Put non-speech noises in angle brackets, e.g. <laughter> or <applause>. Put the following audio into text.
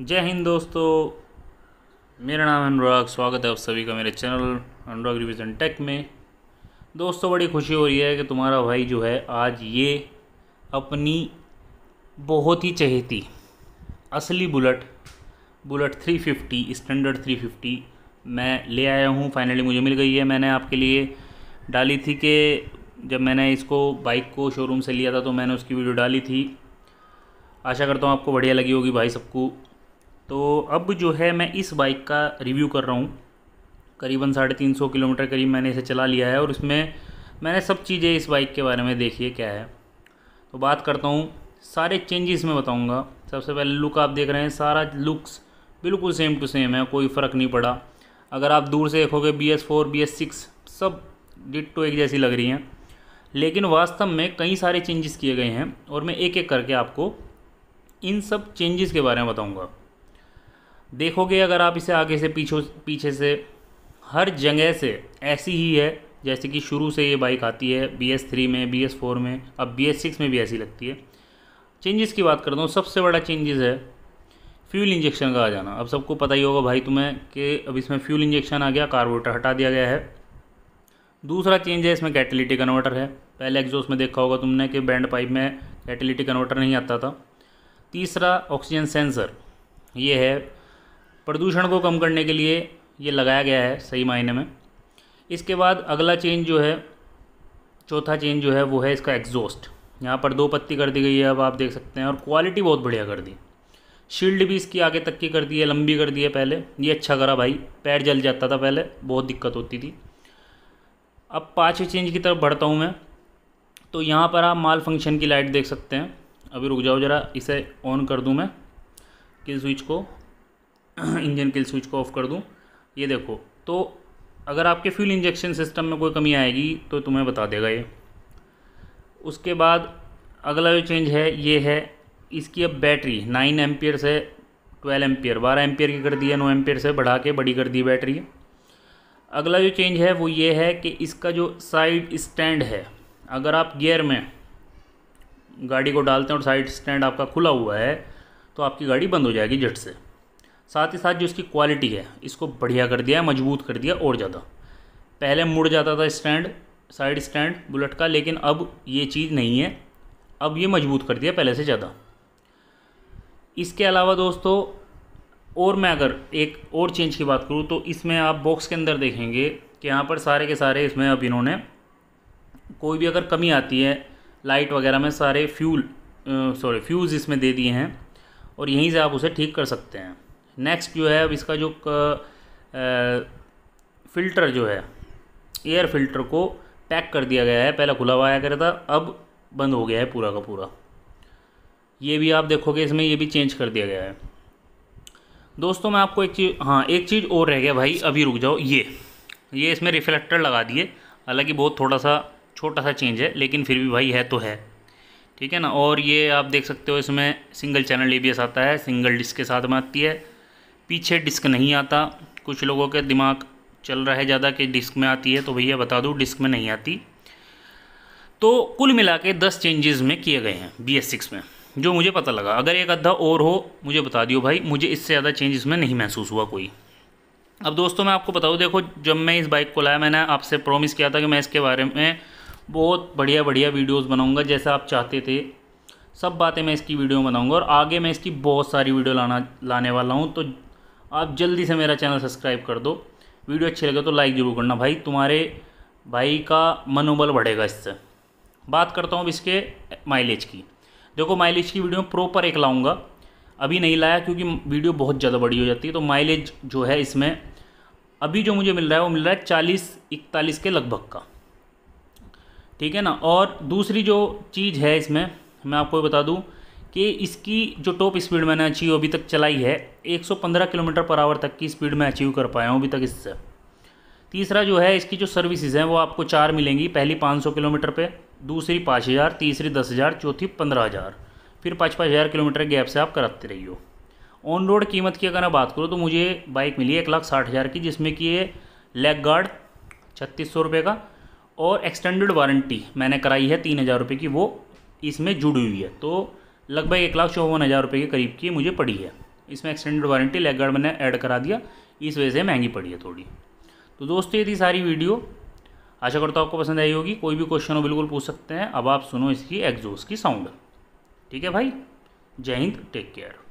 जय हिंद दोस्तों मेरा नाम अनुराग स्वागत है आप सभी का मेरे चैनल अनुराग रिविज़न टेक में दोस्तों बड़ी खुशी हो रही है कि तुम्हारा भाई जो है आज ये अपनी बहुत ही चहेती असली बुलेट बुलेट 350 स्टैंडर्ड 350 मैं ले आया हूँ फाइनली मुझे मिल गई है मैंने आपके लिए डाली थी कि जब मैंने इसको बाइक को शोरूम से लिया था तो मैंने उसकी वीडियो डाली थी आशा करता हूँ आपको बढ़िया लगी होगी भाई सबको तो अब जो है मैं इस बाइक का रिव्यू कर रहा हूँ करीबन साढ़े तीन सौ किलोमीटर करीब मैंने इसे चला लिया है और इसमें मैंने सब चीज़ें इस बाइक के बारे में देखी है क्या है तो बात करता हूँ सारे चेंजेस में बताऊँगा सबसे पहले लुक आप देख रहे हैं सारा लुक्स बिल्कुल सेम टू सेम है कोई फ़र्क नहीं पड़ा अगर आप दूर से देखोगे B S four B S six सब टू एक जैसी लग रही हैं लेकिन वास्तव में कई सारे चेंजेस किए गए हैं और मैं एक एक करके आपको इन सब चेंजेस के बारे में बताऊँगा देखोगे अगर आप इसे आगे से पीछे पीछे से हर जगह से ऐसी ही है जैसे कि शुरू से ये बाइक आती है बी एस थ्री में बी एस फोर में अब बी एस सिक्स में भी ऐसी लगती है चेंजेस की बात करता हूँ सबसे बड़ा चेंजेस है फ्यूल इंजेक्शन का आ जाना अब सबको पता ही होगा भाई तुम्हें कि अब इसमें फ्यूल इंजेक्शन आ गया कार्बोरेटर हटा दिया गया है दूसरा चेंज है इसमें कैटेलिटिक कन्वर्टर है पहले एग्जॉस्ट में देखा होगा तुमने कि बैंड पाइप में कैटेलिटिक कन्वर्टर नहीं आता था तीसरा ऑक्सीजन सेंसर ये है प्रदूषण को कम करने के लिए ये लगाया गया है सही मायने में इसके बाद अगला चेंज जो है चौथा चेंज जो है वो है इसका एग्जॉस्ट यहाँ पर दो पत्ती कर दी गई है अब आप देख सकते हैं और क्वालिटी बहुत बढ़िया कर दी शील्ड भी इसकी आगे तक की कर दी है लंबी कर दी है पहले ये अच्छा करा भाई पैर जल जाता था पहले बहुत दिक्कत होती थी अब पाँचवें चेंज की तरफ बढ़ता हूँ मैं तो यहाँ पर आप माल फंक्शन की लाइट देख सकते हैं अभी रुक जाओ ज़रा इसे ऑन कर दूँ मैं कि स्विच को <clears throat> इंजन किल स्विच को ऑफ कर दूँ ये देखो तो अगर आपके फ्यूल इंजेक्शन सिस्टम में कोई कमी आएगी तो तुम्हें बता देगा ये उसके बाद अगला जो चेंज है ये है इसकी अब बैटरी नाइन एम्पियर से ट्वेल्व एम्पियर बारह एम्पियर की कर दी है नौ एम्पियर से बढ़ा के बड़ी कर दी बैटरी अगला जो चेंज है वो ये है कि इसका जो साइड स्टैंड है अगर आप गियर में गाड़ी को डालते हैं और साइड स्टैंड आपका खुला हुआ है तो आपकी गाड़ी बंद हो जाएगी झट से साथ ही साथ जो इसकी क्वालिटी है इसको बढ़िया कर दिया है मजबूत कर दिया और ज़्यादा पहले मुड़ जाता था स्टैंड साइड स्टैंड बुलेट का लेकिन अब ये चीज़ नहीं है अब ये मजबूत कर दिया पहले से ज़्यादा इसके अलावा दोस्तों और मैं अगर एक और चेंज की बात करूँ तो इसमें आप बॉक्स के अंदर देखेंगे कि यहाँ पर सारे के सारे इसमें अब इन्होंने कोई भी अगर कमी आती है लाइट वगैरह में सारे फ्यूल सॉरी फ्यूज़ इसमें दे दिए हैं और यहीं से आप उसे ठीक कर सकते हैं नेक्स्ट जो है अब इसका जो फ़िल्टर जो है एयर फिल्टर को पैक कर दिया गया है पहला खुला हुआ आया था अब बंद हो गया है पूरा का पूरा ये भी आप देखोगे इसमें ये भी चेंज कर दिया गया है दोस्तों मैं आपको एक चीज़ हाँ एक चीज़ और रह गया भाई अभी रुक जाओ ये ये इसमें रिफ्लेक्टर लगा दिए हालांकि बहुत थोड़ा सा छोटा सा चेंज है लेकिन फिर भी भाई है तो है ठीक है ना और ये आप देख सकते हो इसमें सिंगल चैनल ए आता है सिंगल डिस्क के साथ में आती है पीछे डिस्क नहीं आता कुछ लोगों के दिमाग चल रहा है ज़्यादा कि डिस्क में आती है तो भैया बता दूँ डिस्क में नहीं आती तो कुल मिला के दस चेंजेस में किए गए हैं बी एस सिक्स में जो मुझे पता लगा अगर एक अद्धा और हो मुझे बता दियो भाई मुझे इससे ज़्यादा चेंज इसमें नहीं महसूस हुआ कोई अब दोस्तों मैं आपको बताऊँ देखो जब मैं इस बाइक को लाया मैंने आपसे प्रॉमिस किया था कि मैं इसके बारे में बहुत बढ़िया बढ़िया वीडियोज़ बनाऊँगा जैसा आप चाहते थे सब बातें मैं इसकी वीडियो बनाऊँगा और आगे मैं इसकी बहुत सारी वीडियो लाना लाने वाला हूँ तो आप जल्दी से मेरा चैनल सब्सक्राइब कर दो वीडियो अच्छी लगे तो लाइक ज़रूर करना भाई तुम्हारे भाई का मनोबल बढ़ेगा इससे बात करता हूँ अब इसके माइलेज की देखो माइलेज की वीडियो प्रॉपर एक लाऊँगा अभी नहीं लाया क्योंकि वीडियो बहुत ज़्यादा बड़ी हो जाती है तो माइलेज जो है इसमें अभी जो मुझे मिल रहा है वो मिल रहा है चालीस इकतालीस के लगभग का ठीक है ना और दूसरी जो चीज़ है इसमें मैं आपको बता दूँ कि इसकी जो टॉप स्पीड मैंने अचीव अभी तक चलाई है 115 किलोमीटर पर आवर तक की स्पीड में अचीव कर पाया हूँ अभी तक इससे तीसरा जो है इसकी जो सर्विसेज हैं वो आपको चार मिलेंगी पहली 500 किलोमीटर पे दूसरी पाँच हज़ार तीसरी दस हज़ार चौथी पंद्रह हज़ार फिर पाँच पाँच हज़ार किलोमीटर गैप से आप कराते रहिए ऑन रोड कीमत की अगर मैं बात करूँ तो मुझे बाइक मिली एक लाख साठ हज़ार की जिसमें कि ये लेग गार्ड छत्तीस सौ रुपये का और एक्सटेंडेड वारंटी मैंने कराई है तीन हज़ार रुपये की वो इसमें जुड़ी हुई है तो लगभग एक लाख चौवन हज़ार रुपये के करीब की मुझे पड़ी है इसमें एक्सटेंडेड वारंटी लेग गार्ड मैंने ऐड करा दिया इस वजह से महंगी पड़ी है थोड़ी तो दोस्तों ये थी सारी वीडियो आशा करता हूँ आपको पसंद आई होगी कोई भी क्वेश्चन हो बिल्कुल पूछ सकते हैं अब आप सुनो इसकी एग्जोस की साउंड ठीक है भाई जय हिंद टेक केयर